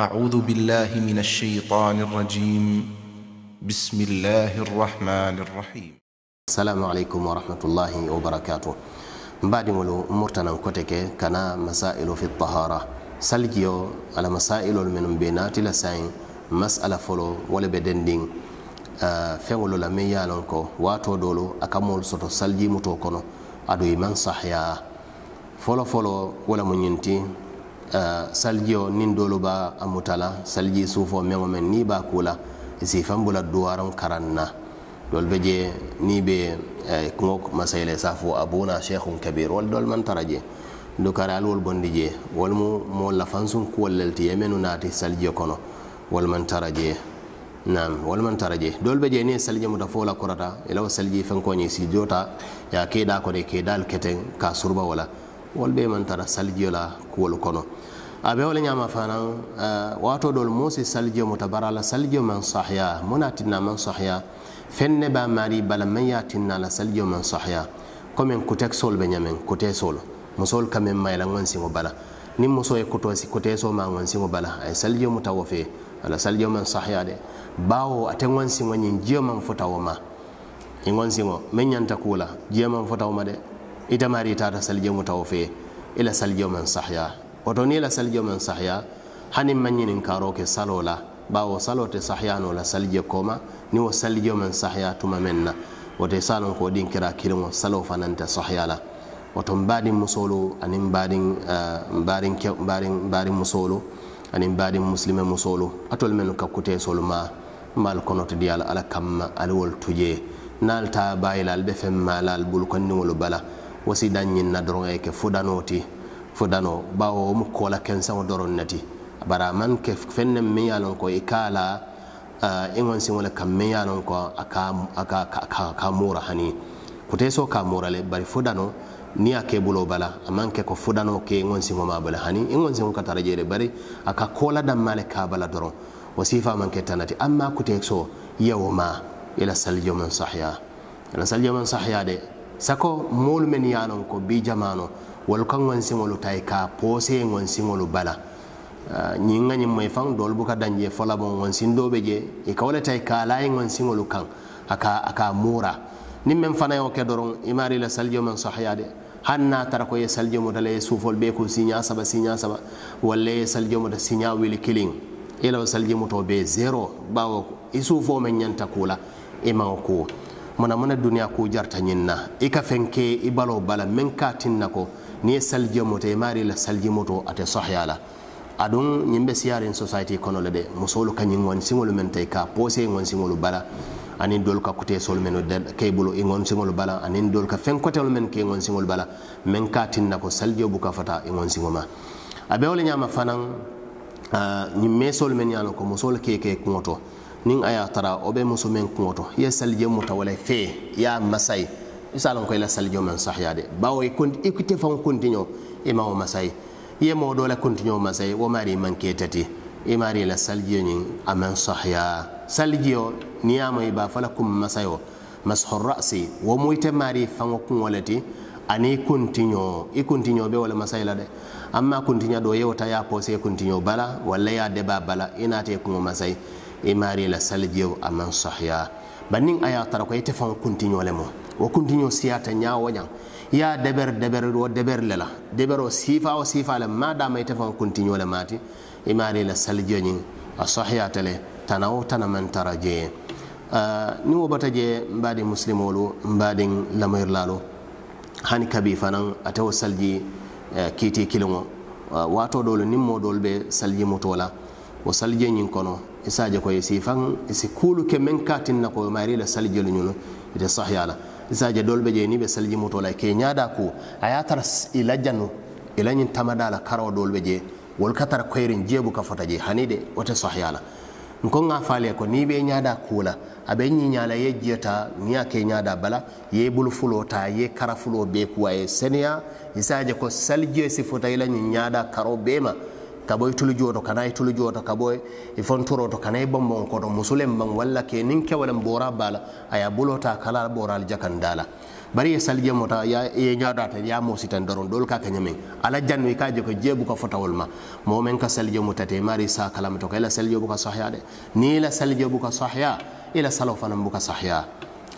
أعوذ بالله من الشيطان الرجيم بسم الله الرحمن الرحيم السلام عليكم ورحمة الله وبركاته بعد ملو مرتنا كتك كنا مسائل في الطهارة سلجيو على مسائل من بينات لسائن مسألة فلو ولا بدندين آه فنولو لمن يالونكو واتو دولو أكمل سطو سلجي متوكونو أدو يمن صحيا فلو فلو ولا منينتي uh, eh, saljio nin dolu ba a mutala salji suufo meŋo meŋ ni ba kula si fambula duwaraŋ karaŋ na be je ni be eh, masayile safo a buna sheikhun kabir wala dolu maŋ tara je dukari ali bondi je wolu mu moo lafansuŋ kuwol lel ti ye mennu kono wolu maŋ tara nam wala man taraje dol be je ne salje muta fo la korata ila salje fen si jota ya ke ko de ke keten ka surba wala wol be man tara salje la kuwol kono abe wala nyama fana wato dol musi mutabara la saljo man sahya munati na man sahya fenne ba mari bala man na la saljo man sahya comme kutek sol be nyamen kote sol musol kamen mayla ngonsi mo bala ni muso e kuto si kote so ma ngonsi mo bala ay saljo mutawafe ala saljo man sahya de bawo aten ngonsi mo nyin jema fotawo ma ngonsi mo men nyanta kula jema fotawo ma de ita mari tata saljo mutawafe ila saljo man sahya woto niŋ i la salijo maŋ sahaya hani maŋ ñiniŋ kaaroo ke saloo la bawo saloo te sahayanoo la salije kooma niŋ wo salijo maŋ sahaya tuma meŋ na woto i se a loŋ ko diŋ kira kiliŋo saloo fanaŋ te sahaya la woto mbaadiŋ musoolu aniŋ baadiŋ eh, mbaadiŋ mbaadiŋ mbaadiŋ musoolu aniŋ mbaadiŋ musilime musoolu atolu mennu ka kuteesoolu maa mbaal konoto diya la ala kamma ali wolu tujee naal taa baayi la ali be feŋ maa la ali bulu konniŋolu bala wo si daŋ ñiŋ na doroŋ ye ke fudanoo ti fo dano bawo mu kola kensaŋo doron nati bara man ke fenne meŋ ye lon ko i ka la eh, i siŋo le kaŋ meŋ ye lon ko a ka mura hani kote so ka mura le bari fo dano ni a ke bulo bala a ke ko fo dano ke iŋon siŋo ma bala hani iŋon siŋo ka tara je le bari a ka koola danma le ka bala doron wo sifa maŋ ke tanati amma kote so yewo ma ila saljo man sahya ila saljo man sahya de sako moolu men ye lon ko bi jamano wolu ka ŋonsiŋolu tayi ka poosee ŋonsiŋolu bala ah, ñiŋ ŋa ñiŋ moyi faŋ doolu buka danje fo labo ŋonsiŋ doo be je i ka wo le tayi ka a la ye ŋonsiŋolu kaŋ aka ka a ka muura niŋ meŋ fana yo ke doroŋ i maari la salijo maŋ sohaya de hani na tara ko ye salijo muta la ye suufolu bee ko siña saba siña saba walla ye salijo muta siña wili kiliŋ i la wo salijo muta bee zero bawo i suufoo meŋ ñanta kuu la i maŋo kuwo mana mana duniya ko jarta ñinna na i ka fenke i balo bala meŋ ka tin na ko niŋ ye salijemoto i maari la saljemoto ate sohya la aduŋ ñiŋ be siyarin society kono le de musolu ka ñiŋ ŋonsiŋolu meŋ ta i ka posee ŋonsiŋolu bala aniŋ doolu ka kuteesoolu menu ke i bulu i ŋonsiŋolu bala aniŋ doolu ka feŋ kotelu meŋ ke i ŋonsiŋolu bala meŋ ka tin na ko salijeo buka fata i ŋonsiŋo ma a be wo le ñaama fanaŋ ñiŋ meesoolu meŋ ko musoolu ke i ke kuŋo to nin a y'a tara o bɛ muso min kuŋo to i ye salijɛ muta wala fee y'a masa ye i ko i la salijɛ men sahaya de bawo i kite faŋ kuntiɲo i ma wo masa ye i ye moo doo la kuntiɲo masa ye wo mari man maŋ keta ti i maari la salijio ñiŋ a maŋ sahaya salijio niŋ ye a ma i baa fo la kum masayo masuhu rasi wa mu ite mari faŋo kuŋo le ti ani kuntiño i kuntiño bɛ wala masayi la de amma kuntiña do yewta ye a pose kuntiño bala wala ya a deba bala ina te ye kuŋo masayi imari e la salijio aman sohya banin aya tara ko ite fan kuntinyo le mo wo kuntinyo siyata nya wo nyang ya deber deber wo deber le la deber o sifa o sifa le ma da mai tefan kuntinyo le mati imari la salijio nyin a sohya tele tanaw tana man taraje ni wo bataje mbadi muslimo lo mbadi lamoyr lalo hani kabi fanan atawo salji e, kiti kilimo wato dolo nimmo dolbe salji mutola wo salje nyin kono isaje ko si fan si ke men katin na ko salje lu nyuno ite sahyala isaje dolɓe je ni salje salji la ke ñaada ku Aya ya ila janu ila ñin tamadala karo dolɓe je wol katar koyrin je bu ka fota je hani de wote sahyala nko ŋa faale ko ni be ɓe kula kuula aɓe nyala ye jeta ni a ke da bala ye bulu fulo ta ye kara fulo be kuwa ye seneya isaje ko salje si fota ila nya da karo be ma kaboy tulu joto kana tulu joto kaboy ifon turo to kana bombon ko to musulem man walla ke nin ke wala bora bala aya bulota kala bora al jakandala bari ye salje mota ya e nyaada ta ya mo sitan daron dol ka kanyame ala janwi ka je ko jebu ko fotawol ma mo ka salje mota te mari sa kalam to kala salje bu ka sahya de ni la salje bu ka sahya ila salo fanam bu ka sahya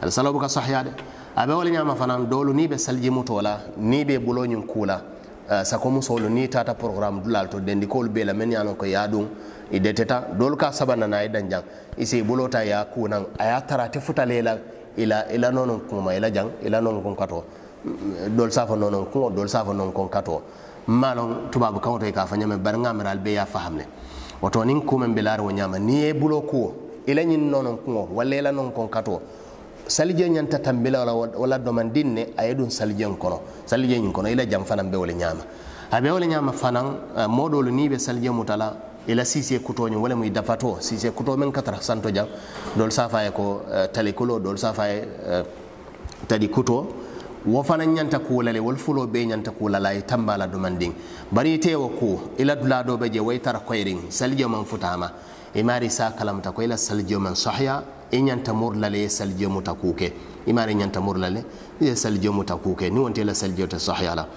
ala salo bu ka sahya de abe wala nyama fanan dolu ni be salje wala ni be buloñun kula Eh, sa ko solo ni tata programme lalto to dendikolu be la men yanon ko yadum i deteta dol ka sabanana ye danjan isi bulota ya kunan a ya tarate futale la ila ila nonon kuma ila jang ila nonon kon kato mm, dol safa nonon ko dol safa nonon kon kato malon tubabu kawoto ka fanya me bar ŋamiral be ya fahamle oto nin kumen be laari wo ni e buloko ila ñin nonon ko walla ila non kon kato salijee ñanta tambila wala wala domandin ne a ye dun salijeen kono salijee ñin kono ila jam fanaŋ be wo le ñaama a be wo le fanan fanaŋ uh, eh, moodoolu niŋ be salijee mutala ila sisie la siisee kutoo ñiŋ wo le mu i dafatoo santo jam dol saafa ye ko uh, eh, talikuloo dol saafa ye uh, eh, tadi kuto wo fana ñanta kuula wol fulo be bee ñanta kuula la ye tamba la domandiŋ bari ite wo ku i la dulaa be je way i tara koyiriŋ salijoo maŋ futaama i maari saa kalamuta ko i la salijoo maŋ e ñanta murlale ye salje muta kuke imara e ñanta murlale ye salje muta kuke ni wonte la salje ta sahya la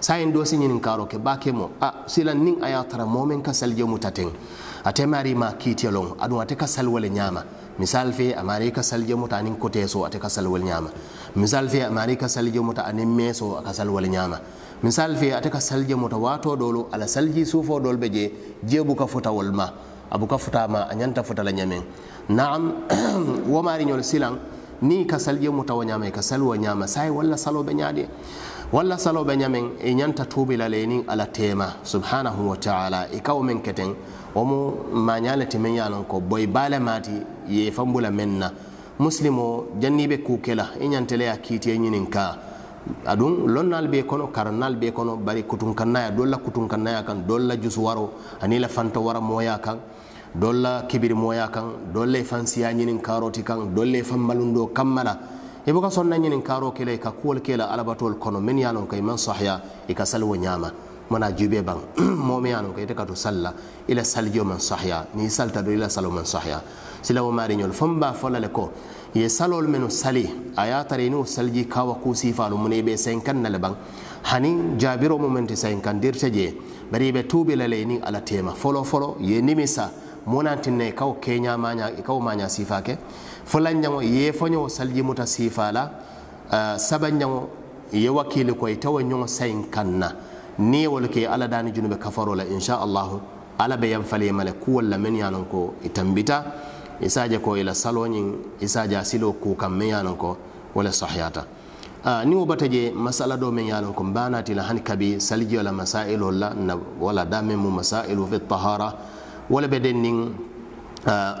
sayin do si ñinin karo ke ke mo a silan nin aya tara momen ka salje muta ten ate mari ma kitelon adu ate ka salwale ñama misal fe amari ka salje muta anin kote so ate ka salwale ñama misal fe amari ka salje muta anin meso aka salwale ñama misal fe ate ka salje muta wato dolo ala salji sufo dolbe je jebu ka futawol ma abuka futama anyanta la nyamen naam wo mari nyol silan ni kasal je mutawo nyama kasal wo nyama sai walla salo be nyade walla salo be nyamen e nyanta tubi la leni ala tema subhanahu wa ta'ala e kaw men keten omo manyale timen yalon ko boy bale mati ye fambula menna muslimo jannibe kukela e nyantele akiti e nyinin ka adun lonnal be kono karannal be kono bari kutun kannaya dolla kutun kannaya kan dolla jusu waro anila la fanta wara moya kan dolla kibiri moya kan dolle fansiya nyinin karoti kan dolle malundo kammala ibo ka sonna nyinin karo kele ka kuwol kele alabatol kono men yanon kay man sahya ikasal ka salwo mana jube ban momi yanu ko ite kato salla ila saljo man sahya ni salta do ila salo man sahya sila wo mari nyol famba fola le ko ye salol menu sali aya tare ni salji kawa ku sifalu mun be senkan na le ban hani jabiro mo men te senkan dirte je bari be tubi le ni ala tema folo folo ye nimisa munantinne kaw kenya maña kaw maña sifa ke fulanñaŋo ye foñowo saljimuta sifa la uh, sabanñaŋo ye wakkili koye tawa ñoŋo sayin kanna niwolu ke alla dani junube kafaro la inchallah alla be yanfaliyemale kuwol la men yanon ko i tambita i sadie ko ila saloñin i sadie a silo kukan men yanon ko wole sohyata ni wo bataje masala do men yanon ko banati la hani kabi salijiyo la masailol la na wala da men mu masailu fi tahara wole be den nin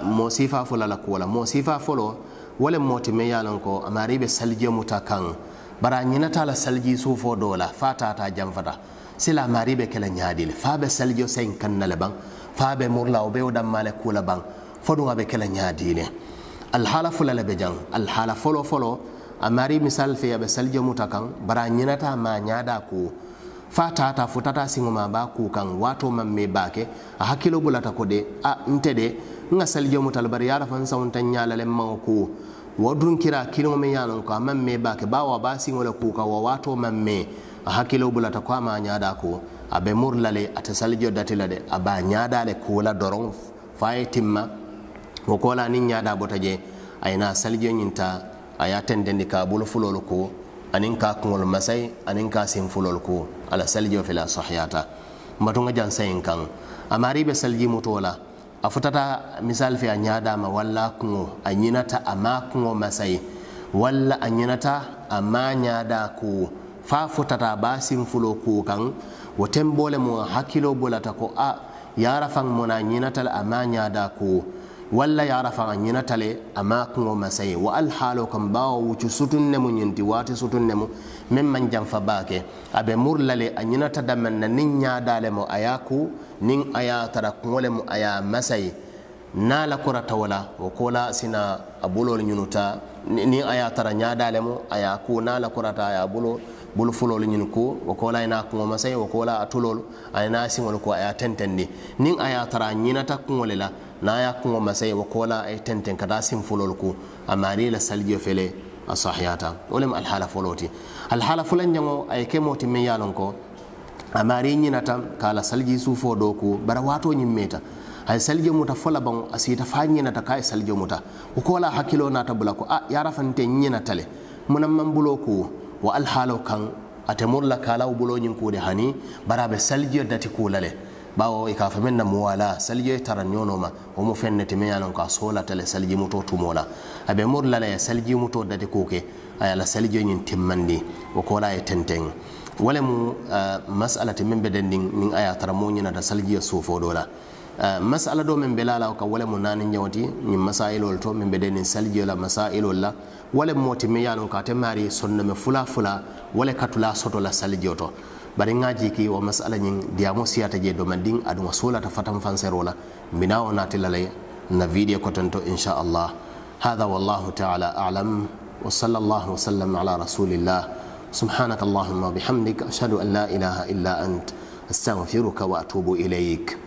mo sifa fola la kuwola mo sifa folo wole moti men yanon ko amaribe salijiyo muta kan bara ñinata la salji suufo do la fatata janfata sila mari be kela ñaadile faa be sen sayin kanna le baŋ faa be murla o be wo damma le kuu la baŋ fo duŋ a be kela ñaadile alhaala fula le be jang al alhaala folo folo a mari misal fe be saljo mutakan bara nyinata ma ñaada kuu fa ta futata ma ba kuu kan wato maŋ me baa ke a hakilo bulata ko de a nte de nŋa salijo mutal bari ye a rafa nsaŋo le maŋo wadun kira kiliŋo meŋ ye a loŋ ko a maŋ mee baa ke baa ba sin siŋo le ka wa waatoo maŋ mee a hakkiloo bulata ko a maŋ a ñaadaa ko a be muru la le ate salijio dati de a be a ñaadaa le kuu la doroŋ fo a ye timma wo ko la aniŋ ñaadaa bota je a ye naa salijio ñinta a ye a tendendi ka bulu fuloolu ko aniŋ ka a kuŋolu masayi aniŋ ka a siŋ fuloolu ko a la salijio fe le a sohiyata mbatuŋo jansayiŋ kaŋ be saliji la a fotata misal fe a ñaɗama walla kuŋo a ñinata a ma kuŋo masayi walla a ñinata a ma ñaɗa kuwo fa fotata ba sinfulo kuwo kaŋ wo tembole mo hakkilo bolata ko a yarafaŋ mona ñinatal a ma ñaɗa kuwo walla ya rafa a ñina tale a ma kuŋo masa ye wa alhaalo kam bawo wucu sutun nemu ñinti waati sutun nemu min man janfa ba ke a be muru la le a ta damaŋ na niŋ nya lemu a ya ku niŋ a ya tara kuŋo lemu a ya masa ye na la korata tawala la kola sina a bulolu ñunuta niŋ a ya tara nya lemu a ya ku na la korata a ya a bulo bulu fulolu ñin ko wo ina kuŋo masayi wo ko la a tulolu a ina siŋolu ko aya tentendi niŋ a tara a ñinata kuŋo le la na ye a kuŋo masayi wo ko la a ye tenten ka taa siŋ a maari la salijo fele a sahiyata wo lemu alhaala foloo ti alhala fulanjaŋo a ye kemoo ti meŋ ye a loŋ ko a maari ñinata ka la saliji suufoo doo ko bara waatoo ñiŋ meta ay salje muta fola ban asita fa nyinata kay salje muta ko la hakilo nata bula ko a yara fante nyinata le munan man bulo ko wa kan a ate mur la kaalawo buloñiŋ hani bara a be salijiyo dati kuu bawo i ka fo na muwala salijiyo tara ñono ma wo mu feŋ ne ti meŋ ye a ka soolata le muto la a be mur la le ye muto dati a yala la salijiyo ñiŋ timmandi wo ko ye mu eh, masala ti meŋ be a tara moo ñinata da suufoo sofo dola masala do min belala o ka wole mo nani ñawti ñin masailol to min ɓeɗe nin la masailol la wole moti mi yalon ka te maari sonnome fula fula wole katula soto la salijo to bari ŋaji ki wo masala ñin diyamo siyata je do man ɗin aɗuma solata fatan fansero la mbina o nati na vidéo kotonto inchallah hada wallahu taala alam wa sall llahu wasallam ala rasulillah subhanaka allahuma bihamdik ashhadu an la ilaha illa ant astaghfiruka wa atubu ilayk